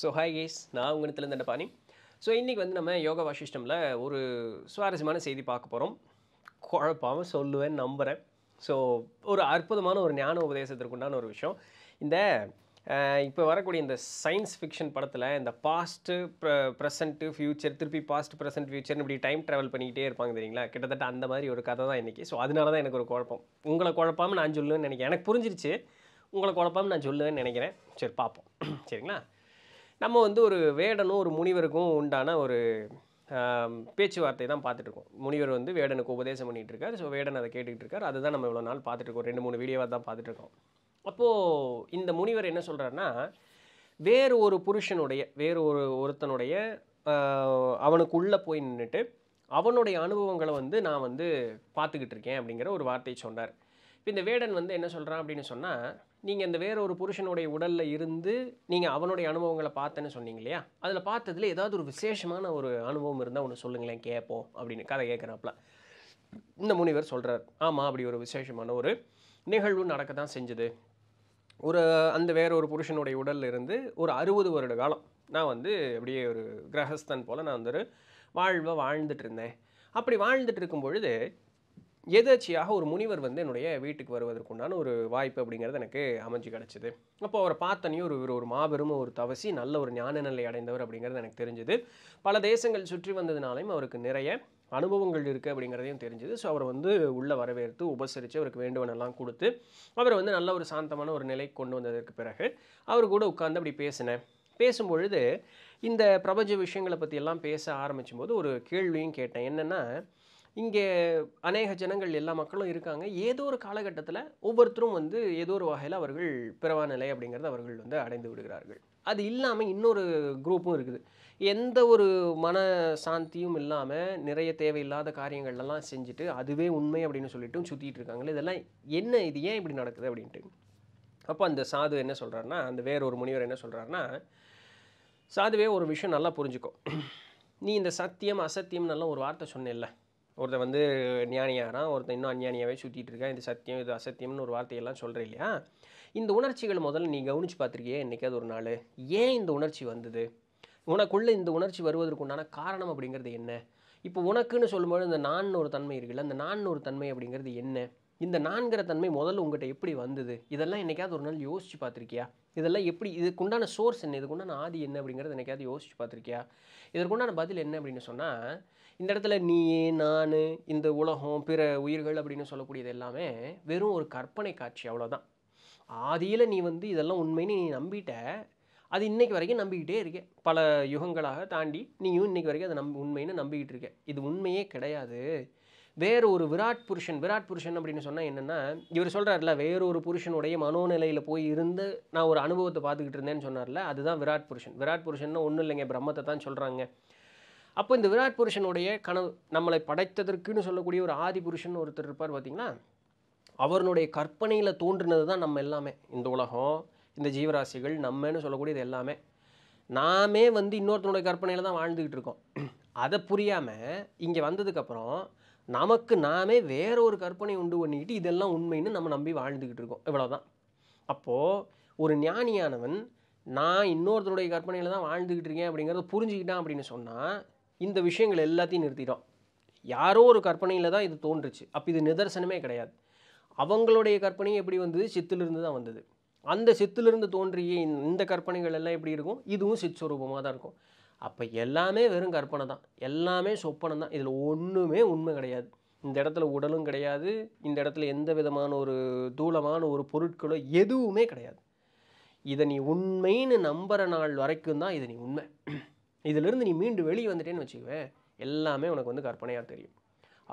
so hi guys நான் உங்கள் இடத்துல இருந்த பாணி ஸோ இன்றைக்கி வந்து நம்ம யோகா வாசிஷ்டமில் ஒரு சுவாரஸ்யமான செய்தி பார்க்க போகிறோம் குழப்பாமல் சொல்லுவேன் நம்புகிறேன் ஸோ ஒரு அற்புதமான ஒரு ஞான உபதேசத்திற்குண்டான ஒரு விஷயம் இந்த இப்போ வரக்கூடிய இந்த சயின்ஸ் ஃபிக்ஷன் படத்தில் இந்த பாஸ்ட்டு ப்ர ப்ரெசண்ட்டு ஃப்யூச்சர் திருப்பி பாஸ்ட் ப்ரெசென்ட் ஃப்யூச்சர்னு இப்படி டைம் ட்ராவல் பண்ணிக்கிட்டே இருப்பாங்க தெரியுங்களா கிட்டத்தட்ட அந்த மாதிரி ஒரு கதை தான் இன்றைக்கி ஸோ அதனால தான் எனக்கு ஒரு குழப்பம் உங்களை குழப்பாமல் நான் சொல்லுவேன் நினைக்கிறேன் எனக்கு புரிஞ்சிருச்சு உங்களை குழப்பாமல் நான் சொல்லுவேன்னு நினைக்கிறேன் சரி பார்ப்போம் சரிங்களா நம்ம வந்து ஒரு வேடனும் ஒரு முனிவருக்கும் உண்டான ஒரு பேச்சுவார்த்தை தான் பார்த்துட்ருக்கோம் முனிவர் வந்து வேடனுக்கு உபதேசம் பண்ணிகிட்டு இருக்காரு ஸோ வேடன் அதை கேட்டுக்கிட்டு இருக்காரு அதுதான் நம்ம இவ்வளோ நாள் பார்த்துட்ருக்கோம் ரெண்டு மூணு வீடியோவாக தான் பார்த்துட்ருக்கோம் அப்போது இந்த முனிவர் என்ன சொல்கிறாருன்னா வேறு ஒரு புருஷனுடைய வேறு ஒரு ஒருத்தனுடைய அவனுக்குள்ளே போய் நின்றுட்டு அவனுடைய அனுபவங்களை வந்து நான் வந்து பார்த்துக்கிட்டு இருக்கேன் அப்படிங்கிற ஒரு வார்த்தையை சொன்னார் இப்போ இந்த வேடன் வந்து என்ன சொல்கிறான் அப்படின்னு சொன்னால் நீங்கள் இந்த வேற ஒரு புருஷனுடைய உடலில் இருந்து நீங்கள் அவனுடைய அனுபவங்களை பார்த்தேன்னு சொன்னீங்க இல்லையா அதில் பார்த்ததுல ஏதாவது ஒரு விசேஷமான ஒரு அனுபவம் இருந்தால் ஒன்று சொல்லுங்களேன் கேட்போம் அப்படின்னு கதை கேட்குறாப்புல இந்த முனிவர் சொல்கிறார் ஆமாம் அப்படி ஒரு விசேஷமான ஒரு நிகழ்வு நடக்க தான் செஞ்சுது ஒரு அந்த வேற ஒரு புருஷனுடைய உடலில் இருந்து ஒரு அறுபது வருட காலம் நான் வந்து அப்படியே ஒரு கிரகஸ்தன் போல் நான் வந்து ஒரு வாழ்வை வாழ்ந்துட்டு இருந்தேன் அப்படி வாழ்ந்துட்டு இருக்கும் பொழுது எதேச்சியாக ஒரு முனிவர் வந்து என்னுடைய வீட்டுக்கு வருவதற்குண்டான ஒரு வாய்ப்பு அப்படிங்கிறது எனக்கு அமைஞ்சு கிடச்சிது அப்போ அவரை பார்த்தனையும் ஒரு இவர் ஒரு மாபெரும் ஒரு தவசி நல்ல ஒரு ஞான நிலை அடைந்தவர் அப்படிங்கிறது எனக்கு தெரிஞ்சுது பல தேசங்கள் சுற்றி வந்ததுனாலையும் அவருக்கு நிறைய அனுபவங்கள் இருக்குது அப்படிங்கிறதையும் தெரிஞ்சுது ஸோ அவர் வந்து உள்ளே வரவேற்று உபசரித்து அவருக்கு வேண்டுவனெல்லாம் கொடுத்து அவரை வந்து நல்ல ஒரு சாந்தமான ஒரு நிலைக்கு கொண்டு வந்ததற்கு பிறகு அவர் கூட உட்காந்து அப்படி பேசினேன் பேசும்பொழுது இந்த பிரபஞ்ச விஷயங்களை பற்றியெல்லாம் பேச ஆரம்பிக்கும் போது ஒரு கேள்வியும் கேட்டேன் என்னென்னா இங்கே அநேக ஜனங்கள் எல்லா மக்களும் இருக்காங்க ஏதோ ஒரு காலகட்டத்தில் ஒவ்வொருத்தரும் வந்து ஏதோ ஒரு வகையில் அவர்கள் பிறவான நிலை அப்படிங்கிறத அவர்கள் வந்து அடைந்து விடுகிறார்கள் அது இல்லாமல் இன்னொரு குரூப்பும் இருக்குது எந்த ஒரு மன சாந்தியும் இல்லாமல் நிறைய தேவையில்லாத காரியங்கள்லாம் செஞ்சுட்டு அதுவே உண்மை அப்படின்னு சொல்லிட்டு சுற்றிட்டு இருக்காங்களே இதெல்லாம் என்ன இது ஏன் இப்படி நடக்குது அப்படின்ட்டு அப்போ அந்த சாது என்ன சொல்கிறாருன்னா அந்த வேற ஒரு முனிவர் என்ன சொல்கிறாருன்னா சாதுவே ஒரு விஷயம் நல்லா புரிஞ்சுக்கும் நீ இந்த சத்தியம் அசத்தியம்னு நல்லா ஒரு வார்த்தை சொன்னேன்ல ஒருத்தன் வந்து ஞானியாகிறான் ஒருத்தன் இன்னும் அஞ்ஞானியாகவே சுற்றிட்டு இருக்கான் இது சத்தியம் இது அசத்தியம்னு ஒரு வார்த்தையெல்லாம் சொல்கிற இல்லையா இந்த உணர்ச்சிகள் முதல்ல நீ கவனித்து பார்த்துருக்கியே என்றைக்காவது ஒரு நாள் ஏன் இந்த உணர்ச்சி வந்தது உனக்குள்ளே இந்த உணர்ச்சி வருவதற்கு உண்டான காரணம் அப்படிங்கிறது என்ன இப்போ உனக்குன்னு சொல்லும்போது இந்த நான் ஒரு தன்மை இருக்குல்ல அந்த நான் ஒரு தன்மை அப்படிங்கிறது என்ன இந்த நான்கிற தன்மை முதல்ல உங்கள்கிட்ட எப்படி வந்தது இதெல்லாம் என்றைக்காவது ஒரு நாள் யோசித்து பார்த்துருக்கியா இதெல்லாம் எப்படி இதுக்குண்டான சோர்ஸ் என்ன இதுக்குண்டான ஆதி என்ன அப்படிங்கிறது எனக்காவது யோசிச்சு பார்த்துருக்கியா இதற்குண்டான பதில் என்ன அப்படின்னு சொன்னால் இந்த இடத்துல நீ நான் இந்த உலகம் பிற உயிர்கள் அப்படின்னு சொல்லக்கூடியது எல்லாமே வெறும் ஒரு கற்பனை காட்சி அவ்வளோதான் ஆதியில் நீ வந்து இதெல்லாம் உண்மைன்னு நீ நம்பிட்ட அது இன்னைக்கு வரைக்கும் நம்பிக்கிட்டே இருக்கேன் பல யுகங்களாக தாண்டி நீயும் இன்றைக்கி வரைக்கும் அதை நம்ப உண்மைன்னு நம்பிக்கிட்டு இருக்க இது உண்மையே கிடையாது வேறு ஒரு விராட் புருஷன் விராட் புருஷன் அப்படின்னு சொன்னால் என்னென்னா இவர் சொல்கிறார்ல வேறு ஒரு புருஷனுடைய மனோநிலையில் போய் இருந்து நான் ஒரு அனுபவத்தை பார்த்துக்கிட்டு இருந்தேன்னு சொன்னார்ல அதுதான் விராட் புருஷன் விராட் புருஷன்னு ஒன்றும் இல்லைங்க பிரம்மத்தை தான் சொல்கிறாங்க அப்போ இந்த விராட் புருஷனுடைய கனவு நம்மளை படைத்ததற்குன்னு சொல்லக்கூடிய ஒரு ஆதி புருஷன் ஒருத்தர் இருப்பார் பார்த்திங்கன்னா அவருடைய கற்பனையில் தோன்றினது தான் நம்ம எல்லாமே இந்த உலகம் இந்த ஜீவராசிகள் நம்மன்னு சொல்லக்கூடியது எல்லாமே நாமே வந்து இன்னொருத்தனுடைய கற்பனையில் தான் வாழ்ந்துக்கிட்டு இருக்கோம் அதை புரியாமல் இங்கே வந்ததுக்கப்புறம் நமக்கு நாமே வேற ஒரு கற்பனை உண்டு பண்ணிக்கிட்டு இதெல்லாம் உண்மைன்னு நம்ம நம்பி வாழ்ந்துக்கிட்டு இருக்கோம் இவ்வளோதான் அப்போது ஒரு ஞானியானவன் நான் இன்னொருத்தருடைய கற்பனையில் தான் வாழ்ந்துக்கிட்டு இருக்கேன் அப்படிங்கிறத புரிஞ்சுக்கிட்டான் அப்படின்னு சொன்னால் இந்த விஷயங்கள் எல்லாத்தையும் நிறுத்திட்டோம் யாரோ ஒரு கற்பனையில் தான் இது தோன்றுச்சு அப்போ இது நிதர்சனமே கிடையாது அவங்களுடைய கற்பனை எப்படி வந்தது சித்திலிருந்து தான் வந்தது அந்த சித்திலிருந்து தோன்றிய இந்த கற்பனைகள் எல்லாம் எப்படி இருக்கும் இதுவும் சித்ஸ்வரூபமாக தான் இருக்கும் அப்போ எல்லாமே வெறும் கற்பனை தான் எல்லாமே சொப்பனம் தான் இதில் ஒன்றுமே உண்மை கிடையாது இந்த இடத்துல உடலும் கிடையாது இந்த இடத்துல எந்த விதமான ஒரு தூளமான ஒரு பொருட்களோ எதுவுமே கிடையாது இதை நீ உண்மைன்னு நம்புகிற நாள் வரைக்கும் தான் இதை நீ உண்மை இதிலிருந்து நீ மீண்டு வெளியே வந்துட்டேன்னு வச்சுக்குவேன் எல்லாமே உனக்கு வந்து கற்பனையாக தெரியும்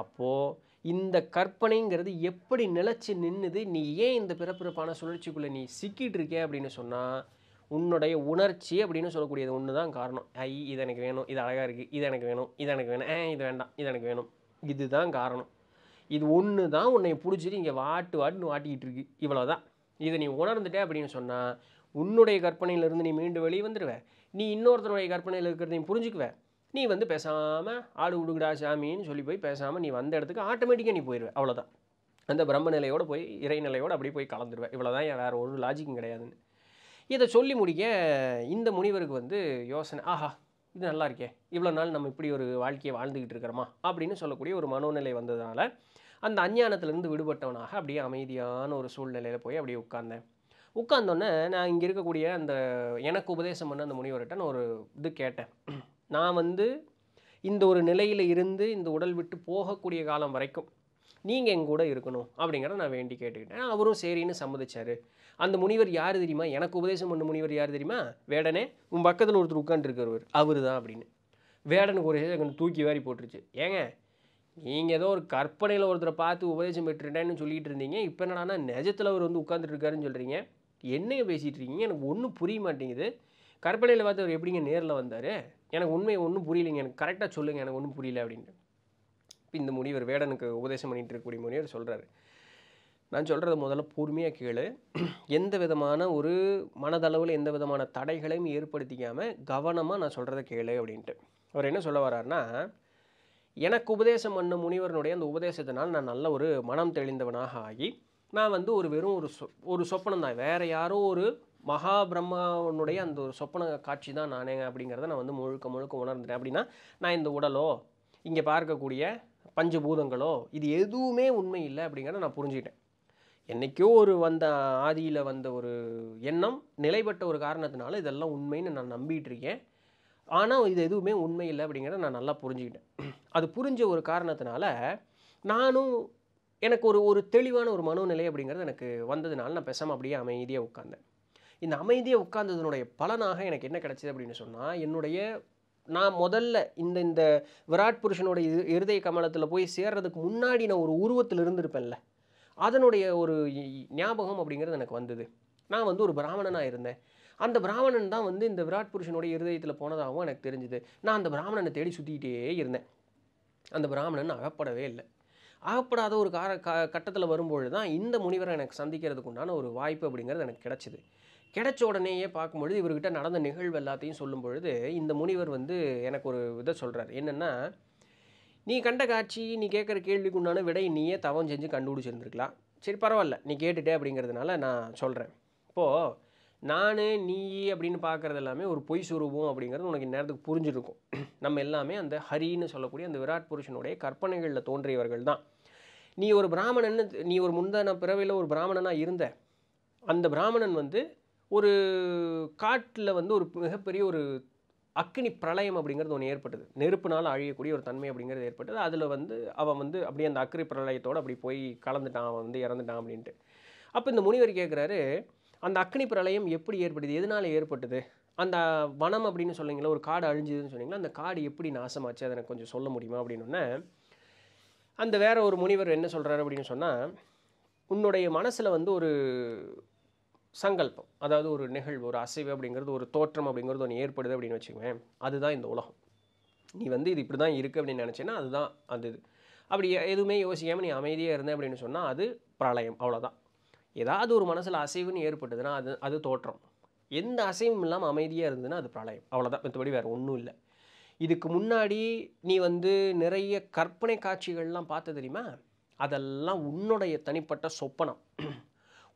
அப்போது இந்த கற்பனைங்கிறது எப்படி நிலச்சி நின்றுது நீ ஏன் இந்த பிறப்பிறப்பான சுழற்சிக்குள்ளே நீ சிக்கிட்டு இருக்கே அப்படின்னு சொன்னால் உன்னுடைய உணர்ச்சி அப்படின்னு சொல்லக்கூடியது ஒன்று தான் காரணம் ஐ இது எனக்கு வேணும் இது அழகாக இருக்குது இது எனக்கு வேணும் இது எனக்கு வேணும் ஏன் இது வேண்டாம் இது எனக்கு வேணும் இதுதான் காரணம் இது ஒன்று தான் உன்னை பிடிச்சிட்டு இங்கே வாட்டு வாட்டுன்னு வாட்டிக்கிட்டு இருக்கு இவ்வளோ தான் இதை நீ உணர்ந்துட்டே அப்படின்னு சொன்னால் உன்னுடைய கற்பனையிலேருந்து நீ மீண்டும் வெளியே வந்துடுவேன் நீ இன்னொருத்தருடைய கற்பனையில் இருக்கிறதையும் புரிஞ்சுக்குவ நீ வந்து பேசாமல் ஆடு உடுகுடா சாமின்னு சொல்லி போய் பேசாமல் நீ வந்த இடத்துக்கு ஆட்டோமேட்டிக்காக நீ போயிடுவ அவ்வளோதான் அந்த பிரம்ம நிலையோடு போய் நிலையோடு அப்படியே போய் கலந்துருவேன் இவ்வளோ தான் வேறு ஒரு லாஜிக்கும் கிடையாதுன்னு இதை சொல்லி முடிக்க இந்த முனிவருக்கு வந்து யோசனை ஆஹா இது நல்லா இருக்கே இவ்வளோ நாள் நம்ம இப்படி ஒரு வாழ்க்கையை வாழ்ந்துக்கிட்டு இருக்கிறோமா அப்படின்னு சொல்லக்கூடிய ஒரு மனோநிலை வந்ததுனால அந்த அஞ்ஞானத்திலேருந்து விடுபட்டவனாக அப்படியே அமைதியான ஒரு சூழ்நிலையில் போய் அப்படியே உட்கார்ந்தேன் உட்காந்தோன்னே நான் இங்கே இருக்கக்கூடிய அந்த எனக்கு உபதேசம் பண்ண அந்த முனிவர்கிட்ட நான் ஒரு இது கேட்டேன் நான் வந்து இந்த ஒரு நிலையில் இருந்து இந்த உடல் விட்டு போகக்கூடிய காலம் வரைக்கும் நீங்கள் எங்க கூட இருக்கணும் அப்படிங்கிறத நான் வேண்டி கேட்டுக்கிட்டேன் அவரும் சரின்னு சம்மதிச்சார் அந்த முனிவர் யார் தெரியுமா எனக்கு உபதேசம் பண்ண முனிவர் யார் தெரியுமா வேடனே உன் பக்கத்தில் ஒருத்தர் உட்காந்துருக்கிறவர் அவர் தான் அப்படின்னு வேடனுக்கு ஒரு கொஞ்சம் தூக்கி வாரி போட்டுருச்சு ஏங்க நீங்கள் ஏதோ ஒரு கற்பனையில் ஒருத்தரை பார்த்து உபதேசம் பெற்றுட்டேன்னு சொல்லிகிட்டு இருந்தீங்க இப்போ என்னடானா நிஜத்தில் அவர் வந்து உட்காந்துட்டுருக்காருன்னு சொல்கிறீங்க என்னங்க பேசிகிட்டு இருக்கீங்க எனக்கு ஒன்றும் புரிய மாட்டேங்குது கற்பனையில் பார்த்து அவர் எப்படிங்க நேரில் வந்தார் எனக்கு உண்மையை ஒன்றும் புரியலைங்க எனக்கு கரெக்டாக சொல்லுங்கள் எனக்கு ஒன்றும் புரியல அப்படின்ட்டு இந்த முனிவர் வேடனுக்கு உபதேசம் பண்ணிகிட்டு இருக்கக்கூடிய முனிவர் சொல்கிறாரு நான் சொல்கிறது முதல்ல பொறுமையாக கேளு எந்த விதமான ஒரு மனதளவில் எந்த விதமான தடைகளையும் ஏற்படுத்திக்காமல் கவனமாக நான் சொல்கிறத கேளு அப்படின்ட்டு அவர் என்ன சொல்ல வர்றாருன்னா எனக்கு உபதேசம் பண்ண முனிவரனுடைய அந்த உபதேசத்தினால் நான் நல்ல ஒரு மனம் தெளிந்தவனாக ஆகி நான் வந்து ஒரு வெறும் ஒரு சொ ஒரு சொப்பனம் தான் வேறு யாரோ ஒரு மகா பிரம்மாவனுடைய அந்த ஒரு சொப்பன காட்சி தான் நானே அப்படிங்கிறத நான் வந்து முழுக்க முழுக்க உணர்ந்தேன் அப்படின்னா நான் இந்த உடலோ இங்கே பார்க்கக்கூடிய பஞ்சபூதங்களோ இது எதுவுமே உண்மை இல்லை அப்படிங்கிறத நான் புரிஞ்சுக்கிட்டேன் என்றைக்கோ ஒரு வந்த ஆதியில் வந்த ஒரு எண்ணம் நிலைப்பட்ட ஒரு காரணத்தினால இதெல்லாம் உண்மைன்னு நான் நம்பிகிட்டு இருக்கேன் ஆனால் இது எதுவுமே உண்மை இல்லை அப்படிங்கிறத நான் நல்லா புரிஞ்சுக்கிட்டேன் அது புரிஞ்ச ஒரு காரணத்தினால நானும் எனக்கு ஒரு ஒரு தெளிவான ஒரு மனோநிலை அப்படிங்கிறது எனக்கு வந்ததுனால நான் பெசாமல் அப்படியே அமைதியாக உட்காந்தேன் இந்த அமைதியாக உட்கார்ந்ததுனுடைய பலனாக எனக்கு என்ன கிடச்சிது அப்படின்னு சொன்னால் என்னுடைய நான் முதல்ல இந்த இந்த விராட் புருஷனுடைய இருதய கமலத்தில் போய் சேர்றதுக்கு முன்னாடி நான் ஒரு உருவத்தில் இருந்திருப்பேன்ல அதனுடைய ஒரு ஞாபகம் அப்படிங்கிறது எனக்கு வந்தது நான் வந்து ஒரு பிராமணனாக இருந்தேன் அந்த பிராமணன் தான் வந்து இந்த விராட் புருஷனுடைய இருதயத்தில் போனதாகவும் எனக்கு தெரிஞ்சுது நான் அந்த பிராமணனை தேடி சுற்றிக்கிட்டே இருந்தேன் அந்த பிராமணன் அகப்படவே இல்லை அகப்படாத ஒரு கார கட்டத்தில் வரும்பொழுது தான் இந்த முனிவரை எனக்கு சந்திக்கிறதுக்கு உண்டான ஒரு வாய்ப்பு அப்படிங்கிறது எனக்கு கிடச்சிது கிடைச்ச உடனேயே பார்க்கும்பொழுது இவர்கிட்ட நடந்த நிகழ்வு எல்லாத்தையும் சொல்லும் பொழுது இந்த முனிவர் வந்து எனக்கு ஒரு இதை சொல்கிறார் என்னென்னா நீ கண்ட காட்சி நீ கேட்குற கேள்விக்கு உண்டான விடை நீயே தவம் செஞ்சு கண்டுபிடிச்சிருந்துருக்கலாம் சரி பரவாயில்ல நீ கேட்டுட்டே அப்படிங்கிறதுனால நான் சொல்கிறேன் இப்போது நான் நீ அப்படின்னு பார்க்குறது எல்லாமே ஒரு பொய் சுரூபம் அப்படிங்கிறது உனக்கு இந்நேரத்துக்கு புரிஞ்சிருக்கும் நம்ம எல்லாமே அந்த ஹரின்னு சொல்லக்கூடிய அந்த விராட் புருஷனுடைய கற்பனைகளில் தோன்றியவர்கள் தான் நீ ஒரு பிராமணன்னு நீ ஒரு முந்தான பிறவையில் ஒரு பிராமணனாக இருந்த அந்த பிராமணன் வந்து ஒரு காட்டில் வந்து ஒரு மிகப்பெரிய ஒரு அக்னி பிரளயம் அப்படிங்கிறது ஒன்று ஏற்பட்டது நெருப்புனால் அழியக்கூடிய ஒரு தன்மை அப்படிங்கிறது ஏற்பட்டது அதில் வந்து அவன் வந்து அப்படியே அந்த அக்னி பிரளயத்தோடு அப்படி போய் கலந்துட்டான் அவன் வந்து இறந்துட்டான் அப்படின்ட்டு அப்போ இந்த முனிவர் கேட்குறாரு அந்த அக்னி பிரளயம் எப்படி ஏற்படுது எதனால் ஏற்பட்டது அந்த வனம் அப்படின்னு சொன்னீங்களா ஒரு காடு அழிஞ்சுதுன்னு சொன்னீங்களா அந்த காடு எப்படி நாசமாச்சு அதை எனக்கு கொஞ்சம் சொல்ல முடியுமா அப்படின்னோடனே அந்த வேற ஒரு முனிவர் என்ன சொல்கிறாரு அப்படின்னு சொன்னால் உன்னுடைய மனசில் வந்து ஒரு சங்கல்பம் அதாவது ஒரு நிகழ்வு ஒரு அசைவு அப்படிங்கிறது ஒரு தோற்றம் அப்படிங்கிறது ஒன்று ஏற்படுது அப்படின்னு வச்சுக்குவேன் அதுதான் இந்த உலகம் நீ வந்து இது இப்படி தான் இருக்குது அப்படின்னு நினச்சேன்னா அதுதான் அந்த இது அப்படி எதுவுமே யோசிக்காமல் நீ அமைதியாக இருந்தேன் அப்படின்னு சொன்னால் அது பிரளயம் அவ்வளோதான் ஏதாவது ஒரு மனசில் அசைவுன்னு ஏற்பட்டதுன்னா அது அது தோற்றம் எந்த அசைவும் இல்லாமல் அமைதியாக இருந்ததுன்னா அது பிரளயம் அவ்வளோதான் மற்றபடி வேறு ஒன்றும் இல்லை இதுக்கு முன்னாடி நீ வந்து நிறைய கற்பனை காட்சிகள்லாம் பார்த்து தெரியுமா அதெல்லாம் உன்னுடைய தனிப்பட்ட சொப்பனம்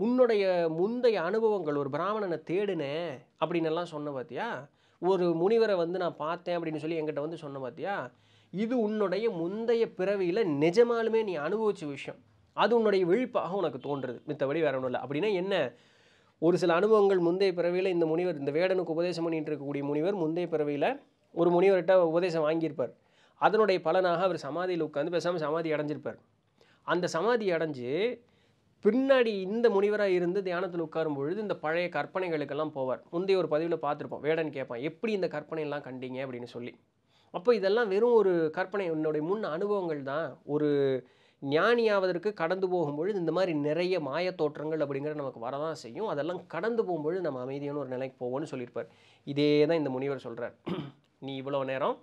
உன்னுடைய முந்தைய அனுபவங்கள் ஒரு பிராமணனை தேடினேன் எல்லாம் சொன்ன பார்த்தியா ஒரு முனிவரை வந்து நான் பார்த்தேன் அப்படின்னு சொல்லி என்கிட்ட வந்து சொன்ன பார்த்தியா இது உன்னுடைய முந்தைய பிறவியில் நிஜமாலுமே நீ அனுபவித்த விஷயம் அது உன்னுடைய விழிப்பாக உனக்கு தோன்றுறது மித்தபடி வேற ஒன்றும் இல்லை அப்படின்னா என்ன ஒரு சில அனுபவங்கள் முந்தைய பிறவியில் இந்த முனிவர் இந்த வேடனுக்கு உபதேசம் பண்ணிகிட்டு இருக்கக்கூடிய முனிவர் முந்தைய பிறவியில் ஒரு முனிவர்கிட்ட உபதேசம் வாங்கியிருப்பார் அதனுடைய பலனாக அவர் சமாதியில் உட்காந்து பேசாமல் சமாதி அடைஞ்சிருப்பார் அந்த சமாதி அடைஞ்சு பின்னாடி இந்த முனிவராக இருந்து தியானத்தில் உட்காரும் பொழுது இந்த பழைய கற்பனைகளுக்கெல்லாம் போவார் முந்தைய ஒரு பதிவில் பார்த்துருப்போம் வேடன் கேட்பான் எப்படி இந்த கற்பனையெல்லாம் கண்டீங்க அப்படின்னு சொல்லி அப்போ இதெல்லாம் வெறும் ஒரு கற்பனை என்னுடைய முன் அனுபவங்கள் தான் ஒரு ஞானியாவதற்கு கடந்து போகும்பொழுது இந்த மாதிரி நிறைய மாய தோற்றங்கள் அப்படிங்கிற நமக்கு வரதான் செய்யும் அதெல்லாம் கடந்து போகும்பொழுது நம்ம அமைதியான ஒரு நிலைக்கு போவோம்னு சொல்லியிருப்பார் இதே தான் இந்த முனிவர் சொல்கிறார் நீ இவ்வளோ நேரம்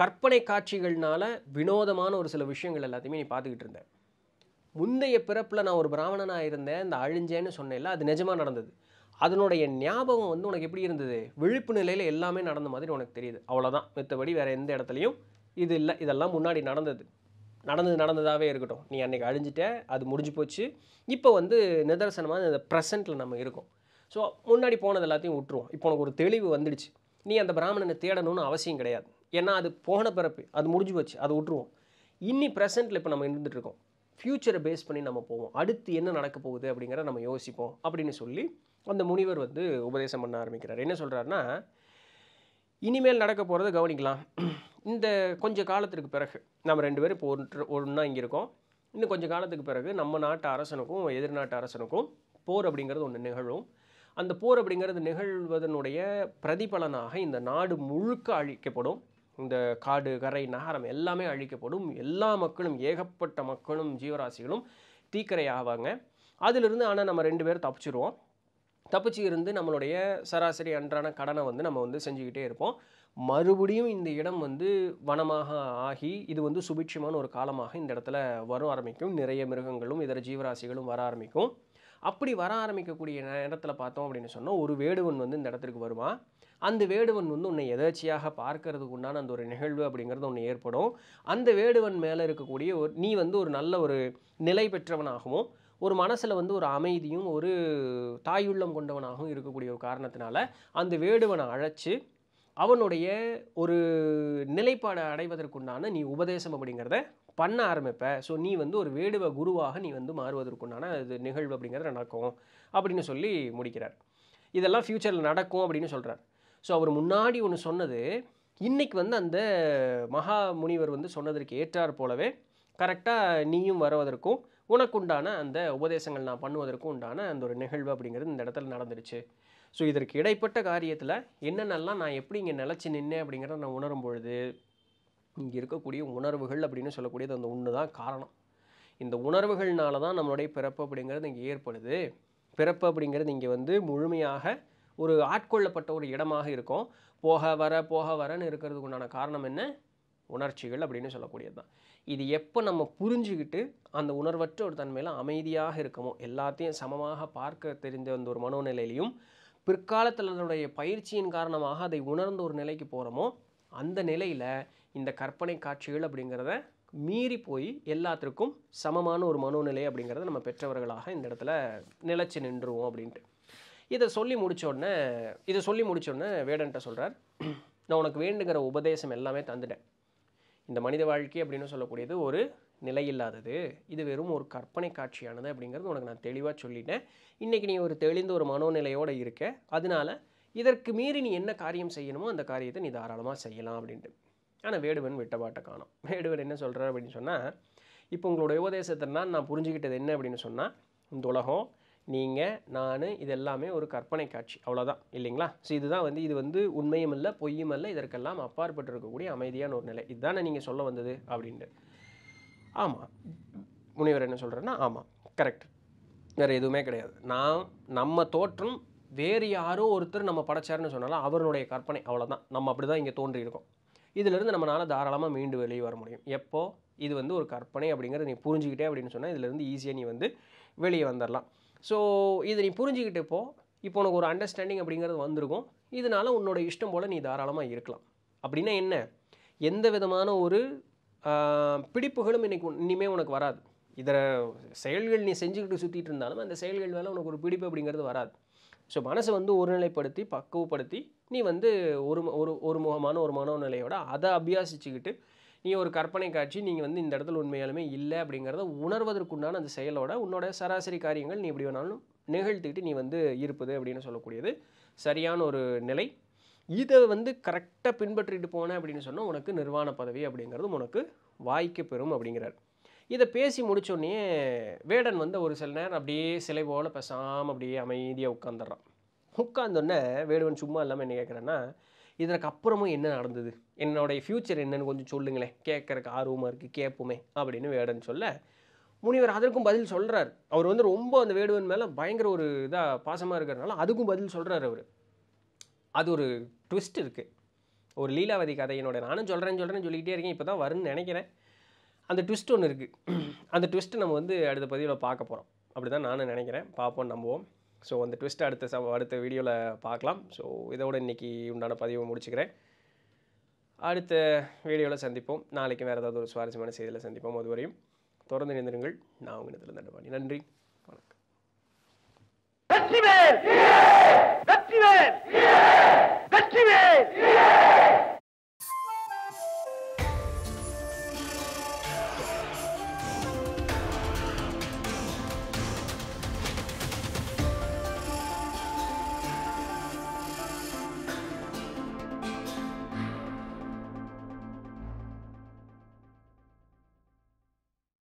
கற்பனை காட்சிகள்னால வினோதமான ஒரு சில விஷயங்கள் எல்லாத்தையுமே நீ பார்த்துக்கிட்டு இருந்தேன் முந்தைய பிறப்பில் நான் ஒரு பிராமணனாக இருந்தேன் இந்த அழிஞ்சேன்னு சொன்னேன்ல அது நிஜமாக நடந்தது அதனுடைய ஞாபகம் வந்து உனக்கு எப்படி இருந்தது விழிப்பு நிலையில் எல்லாமே நடந்த மாதிரி உனக்கு தெரியுது அவ்வளோதான் மித்தபடி வேறு எந்த இடத்துலையும் இது இல்லை இதெல்லாம் முன்னாடி நடந்தது நடந்தது நடந்ததாகவே இருக்கட்டும் நீ அன்றைக்கி அழிஞ்சிட்ட அது முடிஞ்சு போச்சு இப்போ வந்து நிதர்சனமாக இந்த ப்ரெசண்ட்டில் நம்ம இருக்கோம் ஸோ முன்னாடி போனது எல்லாத்தையும் விட்டுருவோம் இப்போ உனக்கு ஒரு தெளிவு வந்துடுச்சு நீ அந்த பிராமணனை தேடணும்னு அவசியம் கிடையாது ஏன்னா அது போன பிறப்பு அது முடிஞ்சு போச்சு அது விட்டுருவோம் இன்னி ப்ரெசண்ட்டில் இப்போ நம்ம இருந்துகிட்ருக்கோம் ஃப்யூச்சரை பேஸ் பண்ணி நம்ம போவோம் அடுத்து என்ன நடக்க போகுது அப்படிங்கிறத நம்ம யோசிப்போம் அப்படின்னு சொல்லி அந்த முனிவர் வந்து உபதேசம் பண்ண ஆரம்பிக்கிறார் என்ன சொல்கிறாருன்னா இனிமேல் நடக்க போகிறத கவனிக்கலாம் இந்த கொஞ்சம் காலத்திற்கு பிறகு நம்ம ரெண்டு பேரும் இப்போ ஒன்று ஒன்றா இங்கே இருக்கோம் இன்னும் கொஞ்சம் காலத்துக்கு பிறகு நம்ம நாட்டு அரசனுக்கும் எதிர்நாட்டு அரசனுக்கும் போர் அப்படிங்கிறது ஒன்று நிகழும் அந்த போர் அப்படிங்கிறது நிகழ்வதனுடைய பிரதிபலனாக இந்த நாடு முழுக்க அழிக்கப்படும் இந்த காடு கரை நகரம் எல்லாமே அழிக்கப்படும் எல்லா மக்களும் ஏகப்பட்ட மக்களும் ஜீவராசிகளும் தீக்கரை ஆவாங்க அதிலிருந்து ஆனால் நம்ம ரெண்டு பேரும் தப்பிச்சிருவோம் தப்பிச்சு இருந்து நம்மளுடைய சராசரி அன்றான கடனை வந்து நம்ம வந்து செஞ்சுக்கிட்டே இருப்போம் மறுபடியும் இந்த இடம் வந்து வனமாக ஆகி இது வந்து சுபிட்சமான ஒரு காலமாக இந்த இடத்துல வர ஆரம்பிக்கும் நிறைய மிருகங்களும் இதர ஜீவராசிகளும் வர ஆரம்பிக்கும் அப்படி வர ஆரம்பிக்கக்கூடிய இடத்துல பார்த்தோம் அப்படின்னு சொன்னால் ஒரு வேடுவன் வந்து இந்த இடத்துக்கு வருவான் அந்த வேடுவன் வந்து உன்னை எதர்ச்சியாக பார்க்கறதுக்கு உண்டான அந்த ஒரு நிகழ்வு அப்படிங்கிறது ஒன்று ஏற்படும் அந்த வேடுவன் மேலே இருக்கக்கூடிய ஒரு நீ வந்து ஒரு நல்ல ஒரு நிலை பெற்றவனாகவும் ஒரு மனசில் வந்து ஒரு அமைதியும் ஒரு தாயுள்ளம் கொண்டவனாகவும் இருக்கக்கூடிய ஒரு காரணத்தினால அந்த வேடுவனை அழைச்சி அவனுடைய ஒரு நிலைப்பாடை அடைவதற்குண்டான நீ உபதேசம் அப்படிங்கிறத பண்ண ஆரம்பிப்ப ஸோ நீ வந்து ஒரு வேடுவ குருவாக நீ வந்து மாறுவதற்குண்டான இது நிகழ்வு அப்படிங்கிறது நடக்கும் அப்படின்னு சொல்லி முடிக்கிறார் இதெல்லாம் ஃப்யூச்சரில் நடக்கும் அப்படின்னு சொல்கிறார் ஸோ அவர் முன்னாடி ஒன்று சொன்னது இன்றைக்கி வந்து அந்த மகா முனிவர் வந்து சொன்னதற்கு ஏற்றார் போலவே கரெக்டாக நீயும் வருவதற்கும் உனக்குண்டான அந்த உபதேசங்கள் நான் பண்ணுவதற்கும் உண்டான அந்த ஒரு நிகழ்வு அப்படிங்கிறது இந்த இடத்துல நடந்துருச்சு ஸோ இதற்கு இடைப்பட்ட காரியத்தில் என்னென்னலாம் நான் எப்படி இங்கே நிலச்சி நின்னேன் அப்படிங்கிறத நான் உணரும் பொழுது இங்கே இருக்கக்கூடிய உணர்வுகள் அப்படின்னு சொல்லக்கூடியது அந்த ஒன்று தான் காரணம் இந்த உணர்வுகள்னால தான் நம்மளுடைய பிறப்பு அப்படிங்கிறது இங்கே ஏற்படுது பிறப்பு அப்படிங்கிறது இங்கே வந்து முழுமையாக ஒரு ஆட்கொள்ளப்பட்ட ஒரு இடமாக இருக்கும் போக வர போக வரன்னு இருக்கிறதுக்கு உண்டான காரணம் என்ன உணர்ச்சிகள் அப்படின்னு சொல்லக்கூடியது தான் இது எப்போ நம்ம புரிஞ்சுக்கிட்டு அந்த உணர்வற்ற ஒரு தன்மையில் அமைதியாக இருக்கமோ எல்லாத்தையும் சமமாக பார்க்க தெரிஞ்ச அந்த ஒரு மனோநிலையிலையும் பிற்காலத்தில் அதனுடைய பயிற்சியின் காரணமாக அதை உணர்ந்த ஒரு நிலைக்கு போகிறோமோ அந்த நிலையில் இந்த கற்பனை காட்சிகள் அப்படிங்கிறத மீறி போய் எல்லாத்திற்கும் சமமான ஒரு மனோநிலை அப்படிங்கிறத நம்ம பெற்றவர்களாக இந்த இடத்துல நிலச்சி நின்றுவோம் அப்படின்ட்டு இதை சொல்லி முடித்தோடனே இதை சொல்லி முடித்தோடனே வேடன்ட்ட சொல்கிறார் நான் உனக்கு வேண்டுங்கிற உபதேசம் எல்லாமே தந்துட்டேன் இந்த மனித வாழ்க்கை அப்படின்னு சொல்லக்கூடியது ஒரு நிலையில்லாதது இது வெறும் ஒரு கற்பனை காட்சியானது அப்படிங்கிறது உனக்கு நான் தெளிவாக சொல்லிட்டேன் இன்றைக்கி நீ ஒரு தெளிந்த ஒரு மனோநிலையோடு இருக்க அதனால் இதற்கு மீறி நீ என்ன காரியம் செய்யணுமோ அந்த காரியத்தை நீ தாராளமாக செய்யலாம் அப்படின்ட்டு ஆனால் வேடுவன் விட்டபாட்டை காணும் வேடுவன் என்ன சொல்கிறார் அப்படின்னு சொன்னால் இப்போ உங்களுடைய உபதேசத்தினால் நான் புரிஞ்சுக்கிட்டது என்ன அப்படின்னு சொன்னால் இந்த உலகம் நீங்கள் நான் இது எல்லாமே ஒரு கற்பனை காட்சி அவ்வளோதான் இல்லைங்களா ஸோ இதுதான் வந்து இது வந்து உண்மையும் இல்லை பொய்யும் இல்லை இதற்கெல்லாம் அப்பாற்பட்டு இருக்கக்கூடிய அமைதியான ஒரு நிலை இதுதானே நீங்கள் சொல்ல வந்தது அப்படின்ட்டு ஆமாம் முனிவர் என்ன சொல்கிறேன்னா ஆமாம் கரெக்ட் வேறு எதுவுமே கிடையாது நான் நம்ம தோற்றம் வேறு யாரோ ஒருத்தர் நம்ம படைச்சாருன்னு சொன்னாலும் அவருடைய கற்பனை அவ்வளோதான் நம்ம அப்படி தான் இங்கே தோன்றியிருக்கோம் இதிலிருந்து நம்மளால் தாராளமாக மீண்டு வெளியே வர முடியும் எப்போது இது வந்து ஒரு கற்பனை அப்படிங்கிறத நீ புரிஞ்சுக்கிட்டே அப்படின்னு சொன்னால் இதிலேருந்து ஈஸியாக நீ வந்து வெளியே வந்துடலாம் ஸோ இதை நீ புரிஞ்சிக்கிட்டு இப்போ இப்போ உனக்கு ஒரு அண்டர்ஸ்டாண்டிங் அப்படிங்கிறது வந்திருக்கும் இதனால் உன்னோட இஷ்டம் போல் நீ தாராளமாக இருக்கலாம் அப்படின்னா என்ன எந்த விதமான ஒரு பிடிப்புகளும் இன்றைக்கி இனிமேல் உனக்கு வராது இதர செயல்கள் நீ செஞ்சுக்கிட்டு சுற்றிட்டு இருந்தாலும் அந்த செயல்கள் மேலே உனக்கு ஒரு பிடிப்பு அப்படிங்கிறது வராது ஸோ மனசை வந்து ஒருநிலைப்படுத்தி பக்குவப்படுத்தி நீ வந்து ஒரு ஒரு ஒரு முகமான ஒரு மனோநிலையோட அதை அபியாசிச்சுக்கிட்டு நீங்கள் ஒரு கற்பனை காட்சி நீங்கள் வந்து இந்த இடத்துல உண்மையாலுமே இல்லை அப்படிங்கிறத உணர்வதற்குண்டான அந்த செயலோட உன்னோட சராசரி காரியங்கள் நீ எப்படி வேணாலும் நிகழ்த்திக்கிட்டு நீ வந்து இருப்பது அப்படின்னு சொல்லக்கூடியது சரியான ஒரு நிலை இதை வந்து கரெக்டாக பின்பற்றிட்டு போனேன் அப்படின்னு சொன்னால் உனக்கு நிர்வாண பதவி அப்படிங்கிறதும் உனக்கு வாய்க்கு பெறும் அப்படிங்கிறார் இதை பேசி முடித்தோடனே வேடன் வந்து ஒரு சில நேரம் அப்படியே சிலை போல் பேசாமல் அப்படியே அமைதியாக உட்காந்துடுறான் உட்காந்தோடனே வேடுவன் சும்மா இல்லாமல் என்ன கேட்குறேன்னா இதற்கு அப்புறமும் என்ன நடந்தது என்னுடைய ஃப்யூச்சர் என்னன்னு கொஞ்சம் சொல்லுங்களேன் கேட்குறக்கு ஆர்வமாக இருக்குது கேட்போமே அப்படின்னு வேடன் சொல்ல முனிவர் அதற்கும் பதில் சொல்கிறார் அவர் வந்து ரொம்ப அந்த வேடுவன் மேலே பயங்கர ஒரு இதாக பாசமாக இருக்கிறதுனால அதுக்கும் பதில் சொல்கிறார் அவர் அது ஒரு ட்விஸ்ட் இருக்குது ஒரு லீலாவதி கதை என்னோட நானும் சொல்கிறேன்னு சொல்கிறேன்னு சொல்லிக்கிட்டே இருக்கேன் இப்போ தான் வரும்னு நினைக்கிறேன் அந்த ட்விஸ்ட் ஒன்று இருக்குது அந்த ட்விஸ்ட்டு நம்ம வந்து அடுத்த பதிவில் பார்க்க போகிறோம் அப்படி தான் நானும் நினைக்கிறேன் பார்ப்போம் நம்புவோம் ஸோ அந்த ட்விஸ்ட்டை அடுத்த ச அடுத்த வீடியோவில் பார்க்கலாம் ஸோ இதோட இன்றைக்கி உண்டான பதிவை முடிச்சுக்கிறேன் அடுத்த வீடியோவில் சந்திப்போம் நாளைக்கு வேறு ஏதாவது ஒரு சுவாரஸ்யமான செய்தியில் சந்திப்போம் அதுவரையும் தொடர்ந்து நினைந்திருங்கள் நான் உங்கள் இடத்துல தண்டபாணி நன்றி வணக்கம் வெற்றிவேல் வெற்றிவேல் வெற்றிவேல்